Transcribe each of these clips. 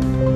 Thank you.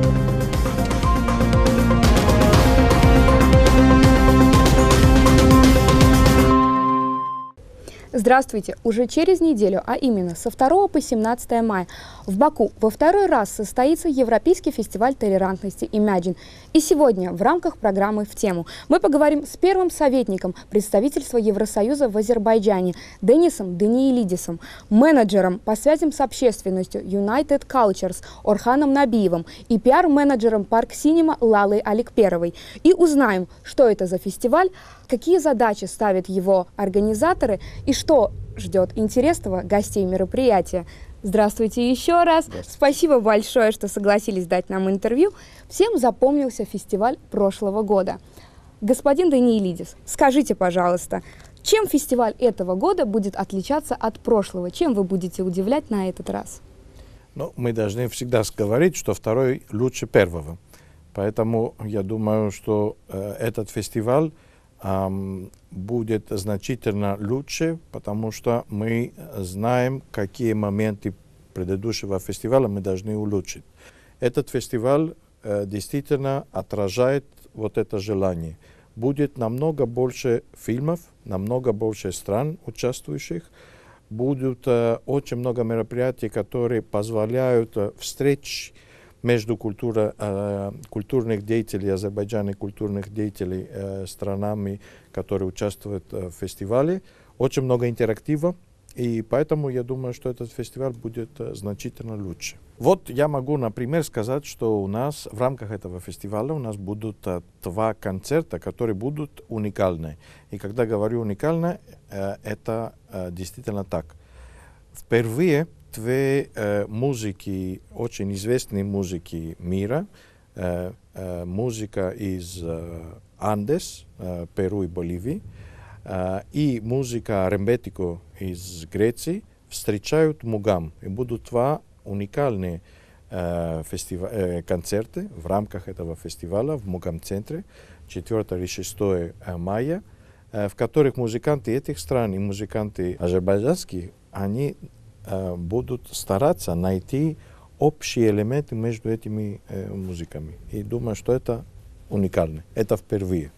Здравствуйте! Уже через неделю, а именно со 2 по 17 мая в Баку во второй раз состоится Европейский фестиваль толерантности Imagine. И сегодня в рамках программы «В тему» мы поговорим с первым советником представительства Евросоюза в Азербайджане Денисом Даниилидисом, менеджером по связям с общественностью United Cultures Орханом Набиевым и пиар-менеджером Парк Синема Лалой Аликперовой. И узнаем, что это за фестиваль, какие задачи ставят его организаторы и что что ждет интересного гостей мероприятия. Здравствуйте еще раз. Здравствуйте. Спасибо большое, что согласились дать нам интервью. Всем запомнился фестиваль прошлого года. Господин Даниилидис, скажите, пожалуйста, чем фестиваль этого года будет отличаться от прошлого? Чем вы будете удивлять на этот раз? Ну, мы должны всегда говорить, что второй лучше первого. Поэтому я думаю, что э, этот фестиваль будет значительно лучше, потому что мы знаем, какие моменты предыдущего фестиваля мы должны улучшить. Этот фестиваль э, действительно отражает вот это желание. Будет намного больше фильмов, намного больше стран участвующих, будут э, очень много мероприятий, которые позволяют э, между культура, э, культурных деятелей Азербайджана и культурных деятелей э, странами, которые участвуют э, в фестивале. Очень много интерактива, и поэтому я думаю, что этот фестиваль будет э, значительно лучше. Вот я могу, например, сказать, что у нас в рамках этого фестиваля у нас будут э, два концерта, которые будут уникальны. И когда говорю уникально, это действительно так. Впервые две э, музыки, очень известные музыки мира. Э, э, музыка из э, Андес, э, Перу и Боливии, э, и музыка рембетико из Греции встречают Мугам. И будут два уникальные э, э, концерты в рамках этого фестиваля в Мугам-центре 4 и 6 мая, э, в которых музыканты этих стран и музыканты азербайджанские, они Э, будут стараться найти общие элементы между этими э, музыками. И думаю, что это уникально. Это впервые.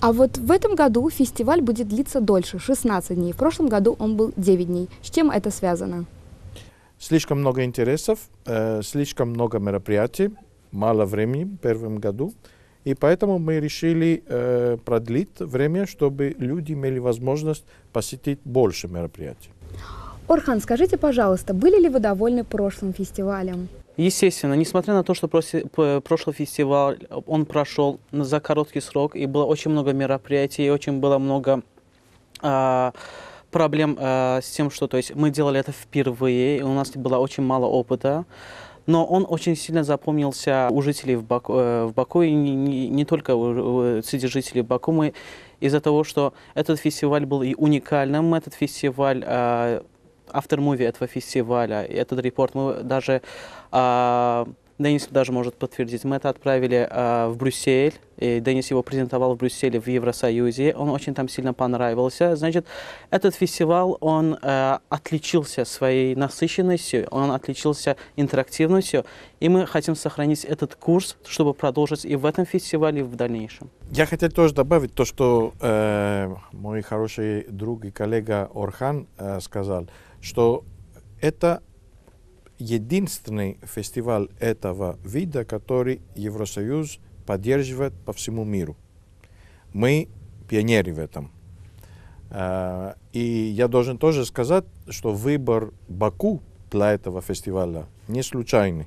А вот в этом году фестиваль будет длиться дольше, 16 дней. В прошлом году он был 9 дней. С чем это связано? Слишком много интересов, э, слишком много мероприятий, мало времени в первом году. И поэтому мы решили э, продлить время, чтобы люди имели возможность посетить больше мероприятий. Орхан, скажите, пожалуйста, были ли вы довольны прошлым фестивалем? Естественно, несмотря на то, что прошлый фестиваль, он прошел за короткий срок, и было очень много мероприятий, и очень было много а, проблем а, с тем, что то есть, мы делали это впервые, и у нас было очень мало опыта но он очень сильно запомнился у жителей в Баку, э, в Баку и не, не, не только у, среди жителей Баку. Мы из-за того, что этот фестиваль был и уникальным, этот фестиваль э, автор-муви этого фестиваля. И этот репорт мы даже, э, Денис даже может подтвердить, мы это отправили э, в Брюссель, и Денис его презентовал в Брюсселе, в Евросоюзе. Он очень там сильно понравился. Значит, этот фестиваль, он э, отличился своей насыщенностью, он отличился интерактивностью, и мы хотим сохранить этот курс, чтобы продолжить и в этом фестивале, и в дальнейшем. Я хотел тоже добавить то, что э, мой хороший друг и коллега Орхан э, сказал – что это единственный фестиваль этого вида, который Евросоюз поддерживает по всему миру. Мы пионеры в этом. А, и я должен тоже сказать, что выбор Баку для этого фестиваля не случайный.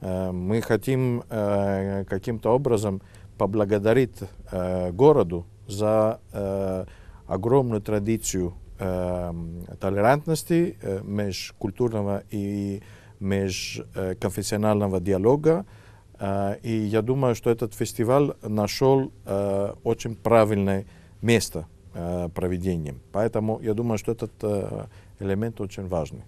А, мы хотим а, каким-то образом поблагодарить городу за огромную традицию Эм, толерантности, э, межкультурного и межконфессионального диалога. Э, и я думаю, что этот фестиваль нашел э, очень правильное место проведения. Поэтому я думаю, что этот элемент очень важный.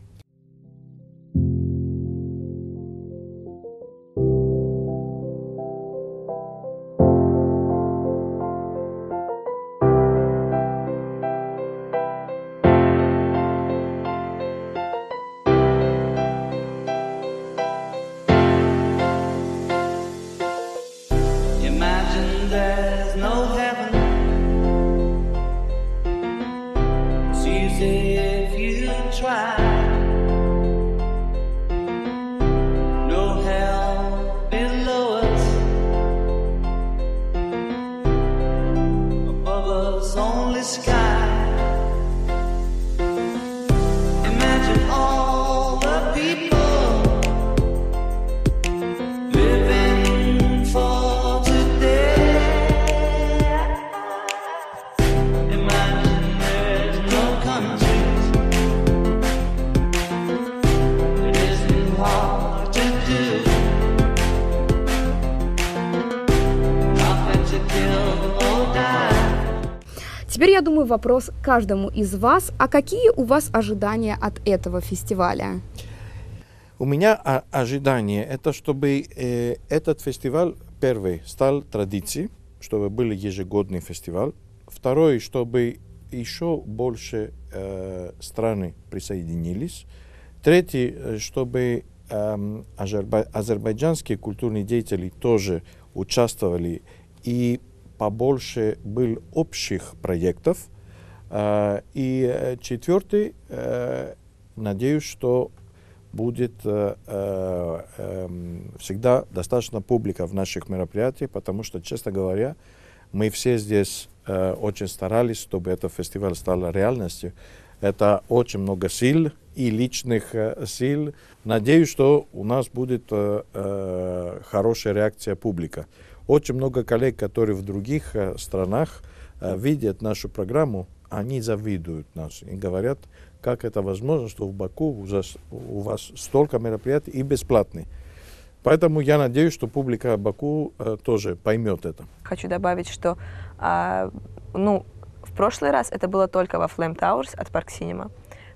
задаю вопрос каждому из вас, а какие у вас ожидания от этого фестиваля? У меня а, ожидание это, чтобы э, этот фестиваль первый стал традицией, чтобы был ежегодный фестиваль. Второй, чтобы еще больше э, страны присоединились. Третий, э, чтобы э, эм, азербай, азербайджанские культурные деятели тоже участвовали и побольше был общих проектов. Э, и э, четвертый, э, надеюсь, что будет эм, всегда достаточно публика в наших мероприятиях, потому что, честно говоря, мы все здесь очень старались, чтобы этот фестиваль стал реальностью. Это очень много сил и личных сил. Надеюсь, что у нас будет хорошая реакция публика. Очень много коллег, которые в других странах видят нашу программу, они завидуют нас и говорят, как это возможно, что в Баку у вас столько мероприятий и бесплатные. Поэтому я надеюсь, что публика Баку э, тоже поймет это. Хочу добавить, что э, ну, в прошлый раз это было только во Flame Towers от Парк Cinema.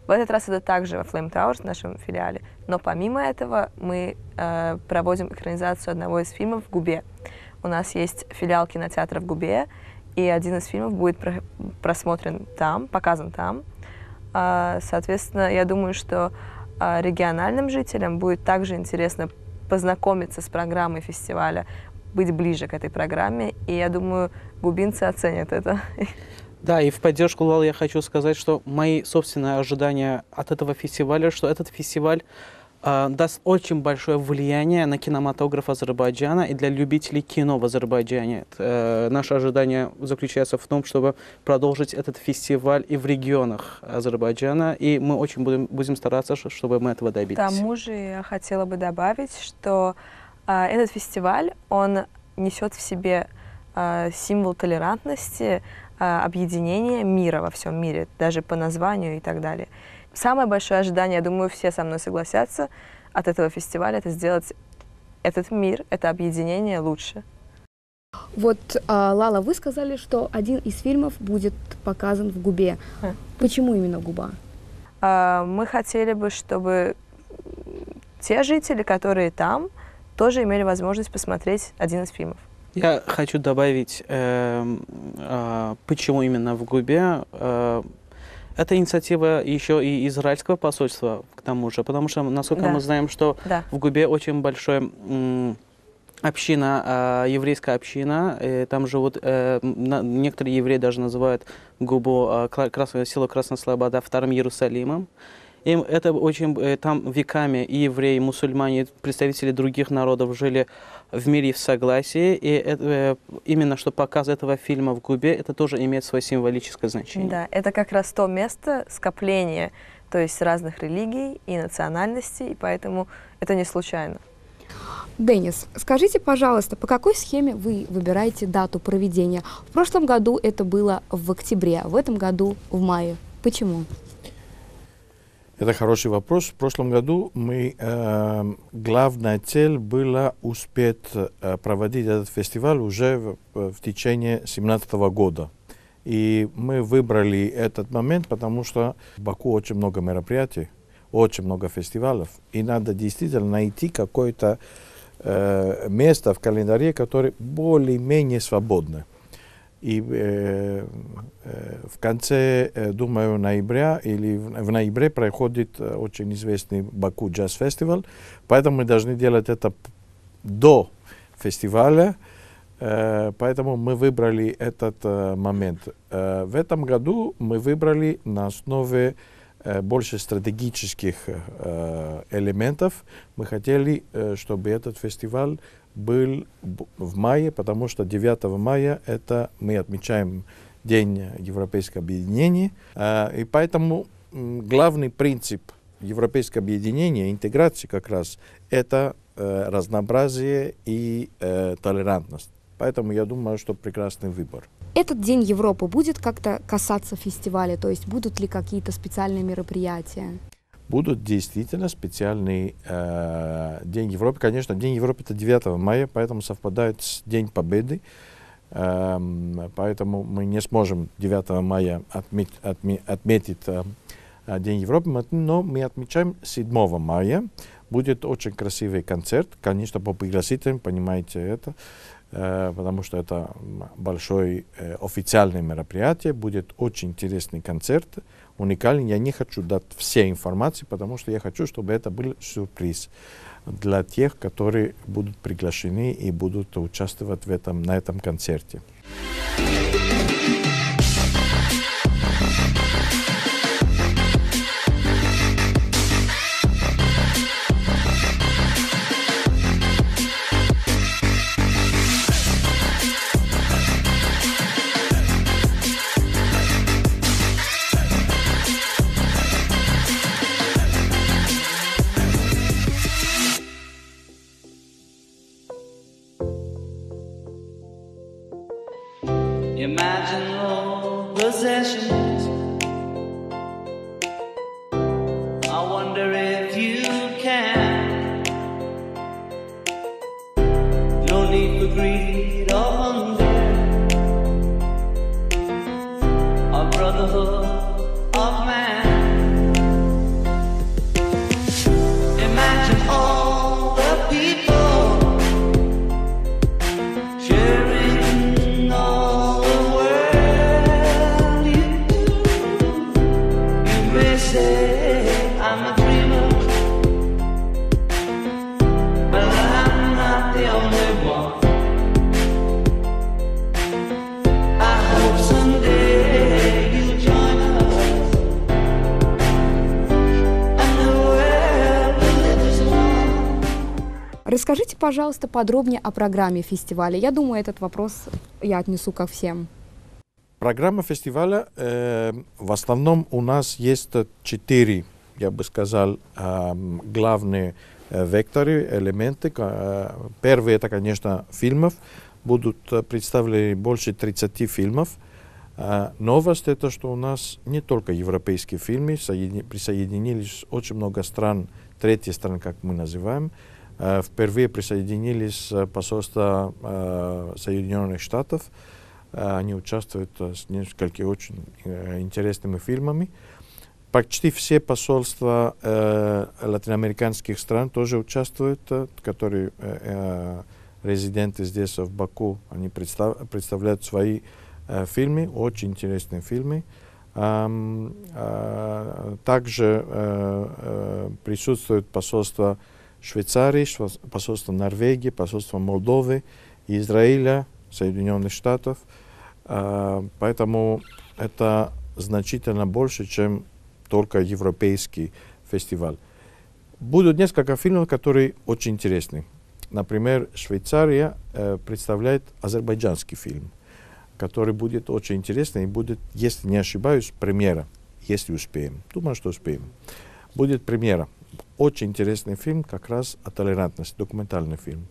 В этот раз это также во Flame Towers в нашем филиале. Но помимо этого мы э, проводим экранизацию одного из фильмов в Губе. У нас есть филиал кинотеатра в Губе, и один из фильмов будет просмотрен там, показан там. А, соответственно, я думаю, что а, региональным жителям будет также интересно познакомиться с программой фестиваля, быть ближе к этой программе, и я думаю, губинцы оценят это. Да, и в поддержку Лал я хочу сказать, что мои собственные ожидания от этого фестиваля, что этот фестиваль а, даст очень большое влияние на кинематограф Азербайджана и для любителей кино в Азербайджане. Э, наше ожидание заключается в том, чтобы продолжить этот фестиваль и в регионах Азербайджана, и мы очень будем, будем стараться, чтобы мы этого добились. К тому же я хотела бы добавить, что э, этот фестиваль, он несет в себе э, символ толерантности, объединения мира во всем мире, даже по названию и так далее самое большое ожидание, я думаю, все со мной согласятся, от этого фестиваля, это сделать этот мир, это объединение лучше. Вот, а, Лала, вы сказали, что один из фильмов будет показан в Губе. А. Почему именно Губа? А, мы хотели бы, чтобы те жители, которые там, тоже имели возможность посмотреть один из фильмов. Я хочу добавить, э, э, почему именно в Губе. Э, это инициатива еще и израильского посольства, к тому же, потому что, насколько да. мы знаем, что да. в Губе очень большой община, э, еврейская община, э, там живут, э, на, некоторые евреи даже называют Губу, э, а, Красную, село Красная Слобода вторым Иерусалимом. Им это очень, э, там веками и евреи, и мусульмане, представители других народов жили в мире и в согласии. И это, э, именно что показ этого фильма в Губе, это тоже имеет свое символическое значение. Да, это как раз то место скопления, то есть разных религий и национальностей, и поэтому это не случайно. Денис, скажите, пожалуйста, по какой схеме вы выбираете дату проведения? В прошлом году это было в октябре, а в этом году в мае. Почему? Это хороший вопрос. В прошлом году мы э, главная цель была успеть э, проводить этот фестиваль уже в, э, в течение 2017 года. И мы выбрали этот момент, потому что в Баку очень много мероприятий, очень много фестивалей, и надо действительно найти какое-то э, место в календаре, которое более-менее свободное. И э, э, в конце, э, думаю, ноября или в, в ноябре проходит э, очень известный Баку Джаз Фестиваль, поэтому мы должны делать это до фестиваля, э, поэтому мы выбрали этот э, момент. Э, в этом году мы выбрали на основе э, больше стратегических э, э элементов. Мы хотели, э, чтобы этот фестиваль был в мае, потому что 9 мая это мы отмечаем День Европейского объединения. А, и поэтому главный принцип Европейского объединения, интеграции как раз, это э, разнообразие и э, толерантность. Поэтому я думаю, что прекрасный выбор. Этот День Европы будет как-то касаться фестиваля? То есть будут ли какие-то специальные мероприятия? будут действительно специальные э, День Европы. Конечно, День Европы это 9 мая, поэтому совпадает с День Победы. Э, поэтому мы не сможем 9 мая отметь, отме, отметить э, э День Европы, но мы отмечаем 7 мая. Будет очень красивый концерт, конечно, по пригласителям, понимаете это, э, потому что это большое э, официальное мероприятие, будет очень интересный концерт. Э, уникален. Я не хочу дать все информации, потому что я хочу, чтобы это был сюрприз для тех, которые будут приглашены и будут участвовать в этом, на этом концерте. thank you пожалуйста, подробнее о программе фестиваля. Я думаю, этот вопрос я отнесу ко всем. Программа фестиваля э, в основном у нас есть четыре, я бы сказал, э, главные э, векторы, элементы. Э, первый это, конечно, фильмов. Будут э, представлены больше 30 фильмов. Э, новость это, что у нас не только европейские фильмы, соедини, присоединились очень много стран, третьи страны, как мы называем, Э, впервые присоединились э, посольства э, Соединенных Штатов. Они участвуют с несколькими очень интересными фильмами. Почти все посольства э, латиноамериканских стран тоже участвуют, которые э, резиденты здесь в Баку, они представ, представляют свои э, фильмы, очень интересные фильмы. Эм, э, также э, присутствует посольство э, Швейцарии, посольство Норвегии, посольство Молдовы, Израиля, Соединенных Штатов. А, поэтому это значительно больше, чем только европейский фестиваль. Будут несколько фильмов, которые очень интересны. Например, Швейцария э, представляет азербайджанский фильм, который будет очень интересный и будет, если не ошибаюсь, премьера, если успеем. Думаю, что успеем. Будет премьера очень интересный фильм как раз о «А толерантности, документальный фильм.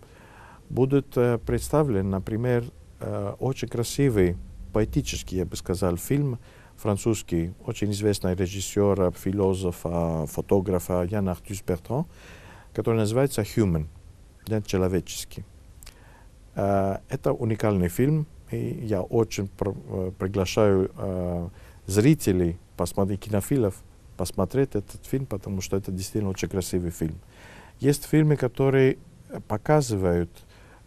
Будет э, представлен, например, э, очень красивый, поэтический, я бы сказал, фильм французский, очень известный режиссера философа, э, фотографа э, Яна Артюс Бертон который называется «Human», да, «Человеческий». Э, это уникальный фильм, и я очень э, приглашаю э, зрителей, посмотреть кинофилов, посмотреть этот фильм, потому что это действительно очень красивый фильм. Есть фильмы, которые показывают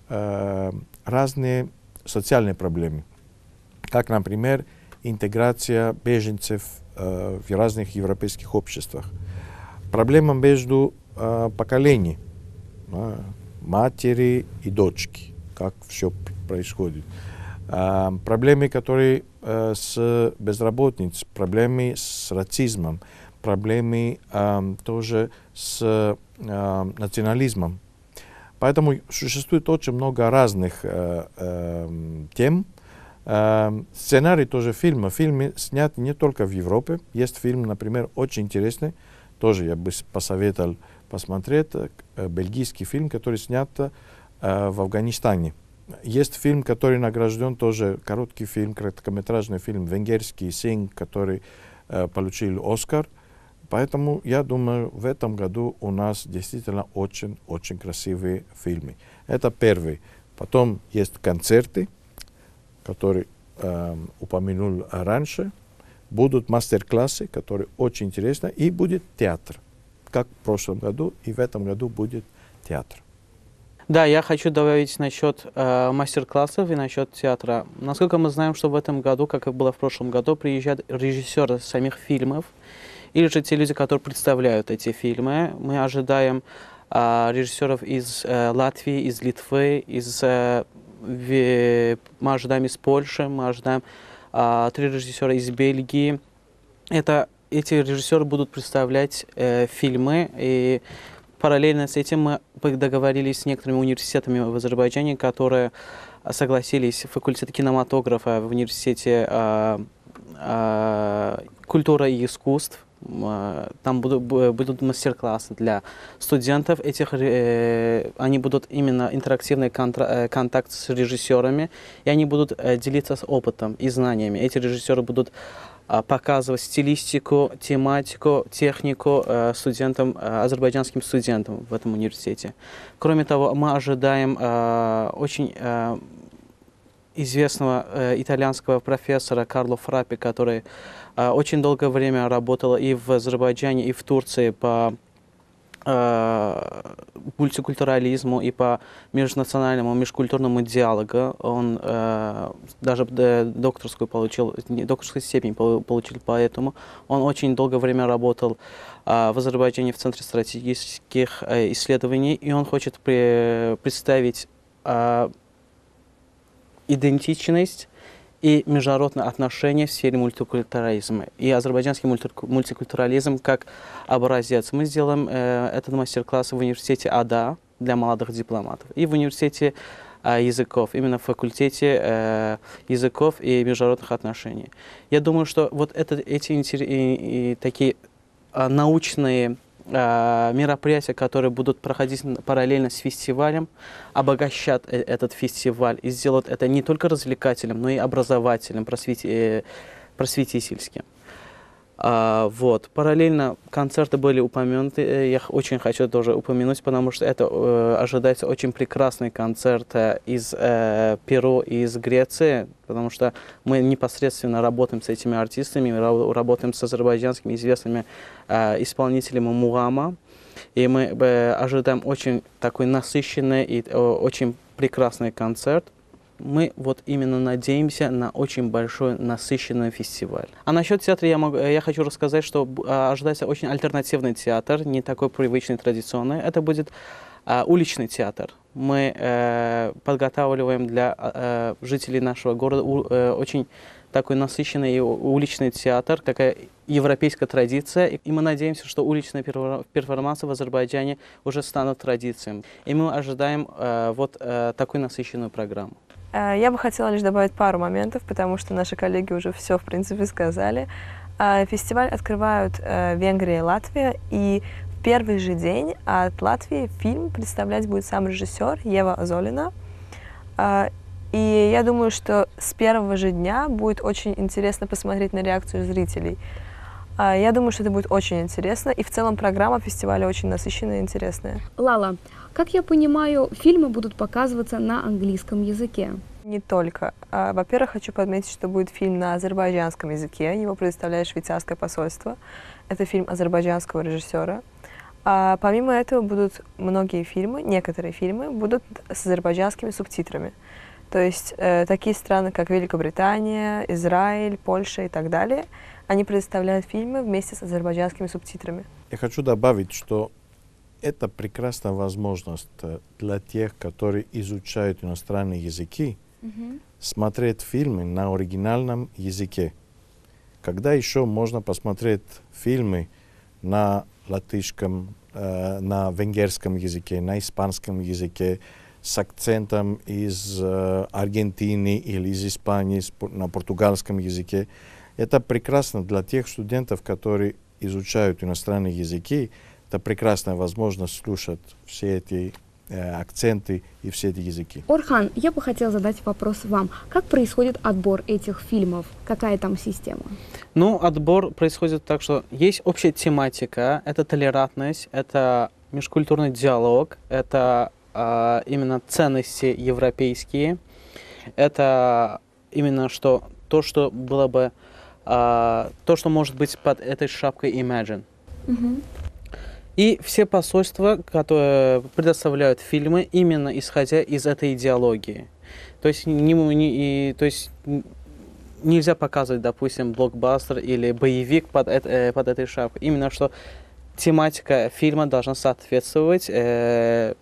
э, разные социальные проблемы, как, например, интеграция беженцев э, в разных европейских обществах, проблема между э, поколений, да, матери и дочки, как все происходит проблемы, которые э, с безработниц, проблемы с расизмом, проблемы тоже с национализмом. Поэтому существует очень много разных э, эм, тем. А, сценарий тоже фильма. Фильмы сняты не только в Европе. Есть фильм, например, очень интересный, тоже я бы посоветовал посмотреть, э, бельгийский фильм, который снят в Афганистане. Есть фильм, который награжден тоже, короткий фильм, короткометражный фильм «Венгерский синг», который э, получил «Оскар». Поэтому я думаю, в этом году у нас действительно очень-очень красивые фильмы. Это первый. Потом есть концерты, которые э, упомянул раньше. Будут мастер-классы, которые очень интересны. И будет театр. Как в прошлом году, и в этом году будет театр. Да, я хочу добавить насчет э, мастер-классов и насчет театра. Насколько мы знаем, что в этом году, как и было в прошлом году, приезжают режиссеры самих фильмов, или же те люди, которые представляют эти фильмы. Мы ожидаем э, режиссеров из э, Латвии, из Литвы, из, э, в, мы ожидаем из Польши, мы ожидаем э, три режиссера из Бельгии. Это, эти режиссеры будут представлять э, фильмы и Параллельно с этим мы договорились с некоторыми университетами в Азербайджане, которые а, согласились, факультет кинематографа в университете а, а, культура и искусств, а, там будут, будут мастер-классы для студентов этих, э, они будут именно интерактивный контра, э, контакт с режиссерами, и они будут э, делиться с опытом и знаниями. Эти режиссеры будут а, показывать стилистику, тематику, технику э, студентам, э, азербайджанским студентам в этом университете. Кроме того, мы ожидаем э, очень известного итальянского профессора Карло Фрапи, который очень долгое время работал и в Азербайджане, и в Турции по Э, мультикультурализму и по межнациональному, межкультурному диалогу. Он э, даже э, докторскую получил, докторскую степень получил поэтому. Он очень долгое время работал э, в Азербайджане в Центре стратегических э, исследований, и он хочет при, представить э, идентичность и международные отношения в сфере мультикультурализма. И азербайджанский мультикультурализм как образец. Мы сделаем э, этот мастер-класс в университете АДА а для молодых дипломатов и в университете э, языков, именно в факультете э, языков и международных отношений. Я думаю, что вот это, эти и, и такие э, научные Э, мероприятия, которые будут проходить параллельно с фестивалем, обогащат э, этот фестиваль и сделают это не только развлекательным, но и образовательным, просвети э, просветительским. А, вот. Параллельно концерты были упомянуты. Э, я очень хочу тоже упомянуть, потому что это э, ожидается очень прекрасный концерт э, из э, Перу и из Греции, потому что мы непосредственно работаем с этими артистами, работаем с азербайджанскими известными э, исполнителями Мугама. И мы э, ожидаем очень такой насыщенный и э, очень прекрасный концерт мы вот именно надеемся на очень большой насыщенный фестиваль. А насчет театра я, могу, я хочу рассказать, что а, ожидается очень альтернативный театр, не такой привычный, традиционный. Это будет а, уличный театр. Мы э, подготавливаем для а, э, жителей нашего города у, э, очень такой насыщенный уличный театр, такая европейская традиция. И мы надеемся, что уличная перформансы в Азербайджане уже станут традицией. И мы ожидаем э, вот э, такую насыщенную программу. Э, я бы хотела лишь добавить пару моментов, потому что наши коллеги уже все, в принципе, сказали. А, фестиваль открывают э, Венгрия и Латвия, и в первый же день от Латвии фильм представлять будет сам режиссер Ева Азолина. А, и я думаю, что с первого же дня будет очень интересно посмотреть на реакцию зрителей. А, я думаю, что это будет очень интересно. И в целом программа фестиваля очень насыщенная и интересная. Лала, как я понимаю, фильмы будут показываться на английском языке. Не только. А, во-первых, хочу подметить, что будет фильм на азербайджанском языке. Его предоставляет швейцарское посольство. Это фильм азербайджанского режиссера. А помимо этого будут многие фильмы, некоторые фильмы будут с азербайджанскими субтитрами. То есть э, такие страны, как Великобритания, Израиль, Польша и так далее – они предоставляют фильмы вместе с азербайджанскими субтитрами. Я хочу добавить, что это прекрасная возможность э, для тех, которые изучают иностранные языки, Mm-hmm. смотреть фильмы на оригинальном языке. Когда еще можно посмотреть фильмы на латышском, э, на венгерском языке, на испанском языке, с акцентом из э, Аргентины или из Испании, на португальском языке. Это прекрасно для тех студентов, которые изучают иностранные языки. Это прекрасная возможность слушать все эти э, акценты и все эти языки. Орхан, я бы хотела задать вопрос вам. Как происходит отбор этих фильмов? Какая там система? Ну, отбор происходит так, что есть общая тематика, это толерантность, это межкультурный диалог, это э, именно ценности европейские, это именно что то, что было бы а, то, что может быть под этой шапкой Imagine. mm И все посольства, которые предоставляют фильмы, именно исходя из этой идеологии. То есть, не, не, и, то есть нельзя показывать, допустим, блокбастер или боевик под, э, под этой шапкой. Именно что тематика фильма должна соответствовать э,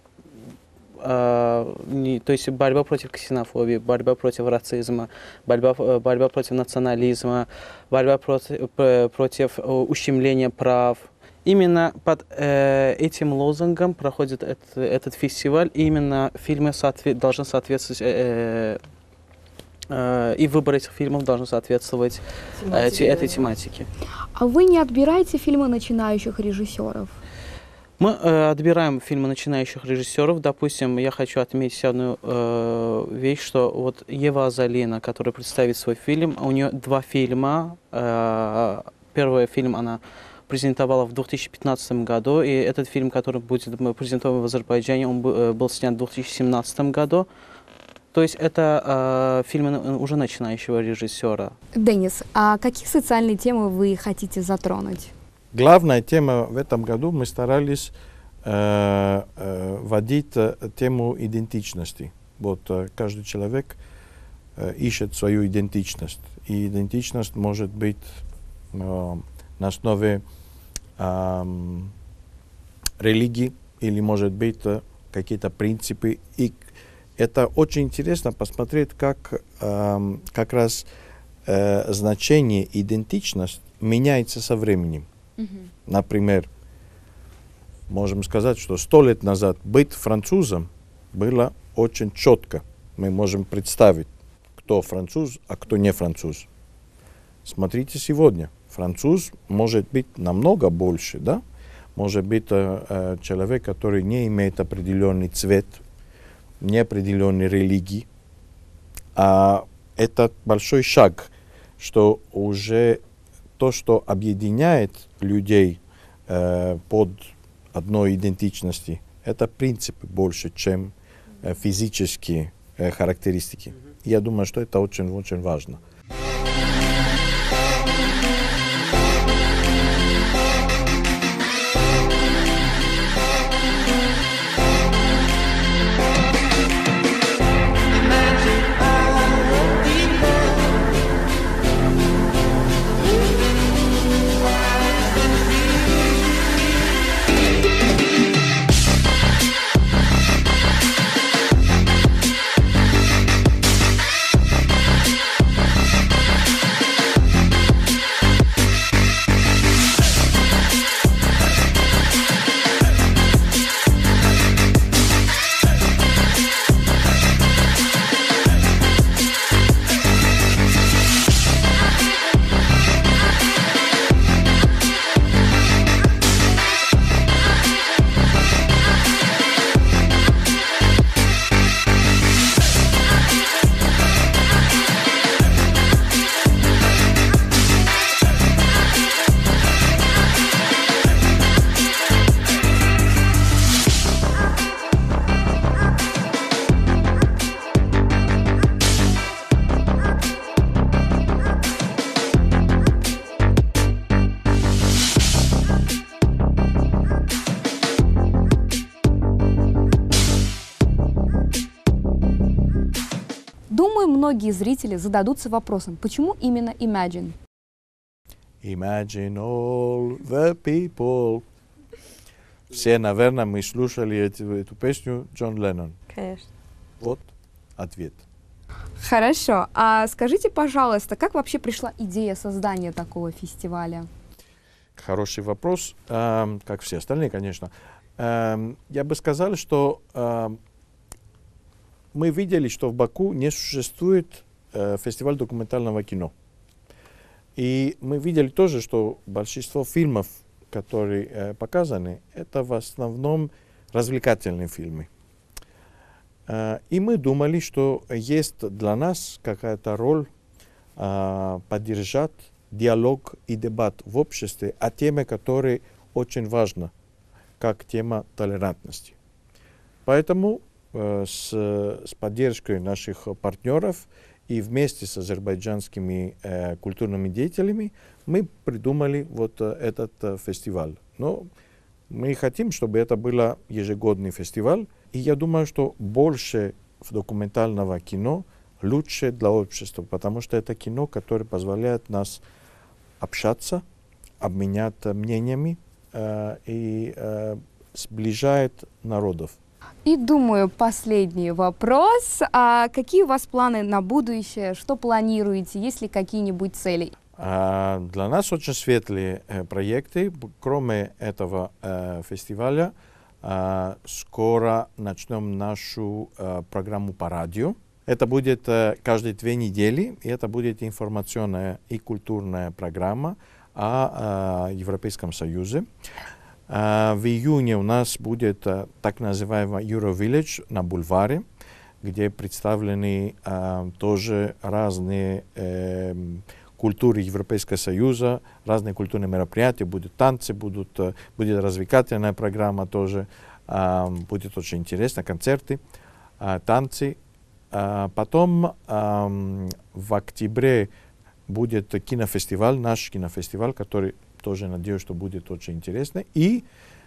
а, не, то есть борьба против ксенофобии, борьба против расизма, борьба, э, борьба против национализма, борьба против, против э, ущемления прав. Именно под э, этим лозунгом проходит этот, этот фестиваль, и именно фильмы соотве должны соответствовать э, э и выбор этих фильмов должен соответствовать тематике, этой тематике. А вы не отбираете фильмы начинающих режиссеров? Мы э, отбираем фильмы начинающих режиссеров. Допустим, я хочу отметить одну э, вещь, что вот Ева Азалина, которая представит свой фильм, у нее два фильма. Э, первый фильм она презентовала в 2015 году, и этот фильм, который будет презентован в Азербайджане, он э, был снят в 2017 году. То есть это э, фильмы уже начинающего режиссера. Денис, а какие социальные темы вы хотите затронуть? главная тема в этом году мы старались э, э, вводить э, тему идентичности. Вот э, каждый человек э, ищет свою идентичность. И идентичность может быть э, на основе э, религии или может быть э, какие-то принципы. И это очень интересно посмотреть, как э, как раз э, значение идентичность меняется со временем. Угу. Например, можем сказать, что сто лет назад быть французом было очень четко. Мы можем представить, кто француз, а кто не француз. Смотрите сегодня. Француз может быть намного больше, да? Может быть э, э человек, который не имеет определенный цвет, не определенной религии. А это большой шаг, что уже то, что объединяет людей э, под одной идентичности, это принципы больше, чем э, физические э, характеристики. Я думаю, что это очень-очень важно. многие зрители зададутся вопросом, почему именно Imagine? Imagine all the people. Все, наверное, мы слушали эту, эту песню Джон Леннон. Конечно. Вот ответ. Хорошо. А скажите, пожалуйста, как вообще пришла идея создания такого фестиваля? Хороший вопрос, эм, как все остальные, конечно. Эм, я бы сказал, что эм, мы видели, что в Баку не существует э, фестиваль документального кино. И мы видели тоже, что большинство фильмов, которые э, показаны, это в основном развлекательные фильмы. Э, и мы думали, что есть для нас какая-то роль э, поддержать диалог и дебат в обществе о теме, которая очень важна, как тема толерантности. Поэтому Э, с, с поддержкой наших партнеров и вместе с азербайджанскими э, культурными деятелями мы придумали вот э, этот э, фестиваль. Но мы хотим, чтобы это был ежегодный фестиваль. И я думаю, что больше в документального кино лучше для общества, потому что это кино, которое позволяет нас общаться, обменять мнениями э, и э, сближает народов. И думаю, последний вопрос. А какие у вас планы на будущее? Что планируете? Есть ли какие-нибудь цели? А, для нас очень светлые э, проекты. Кроме этого э, фестиваля, а, скоро начнем нашу э, программу по радио. Это будет каждые две недели, и это будет информационная и культурная программа о Европейском Союзе. А, в июне у нас будет а, так называемый Eurovillage на бульваре, где представлены а, тоже разные эм, культуры Европейского Союза, разные культурные мероприятия, будут танцы, будут, э, будет развлекательная программа тоже, будет очень интересно, концерты, танцы. Потом в октябре будет кинофестиваль, наш кинофестиваль, который тоже надеюсь, что будет очень интересно. И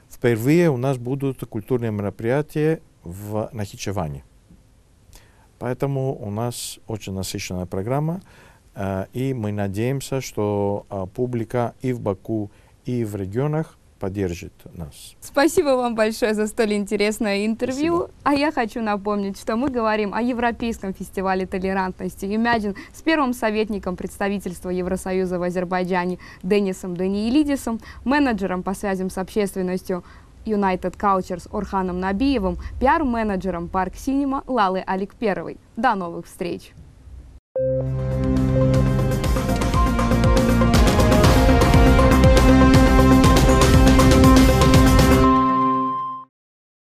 впервые у нас будут культурные мероприятия в Нахичеване. Поэтому у нас очень насыщенная программа, э, и мы надеемся, что э, публика и в Баку, и в регионах поддержит нас. Спасибо вам большое за столь интересное интервью. Спасибо. А я хочу напомнить, что мы говорим о Европейском фестивале толерантности «Imagine» с первым советником представительства Евросоюза в Азербайджане Денисом Даниилидисом, менеджером по связям с общественностью United Cultures Орханом Набиевым, пиар-менеджером Парк Синема Лалы Алик Первой. До новых встреч! Thank you.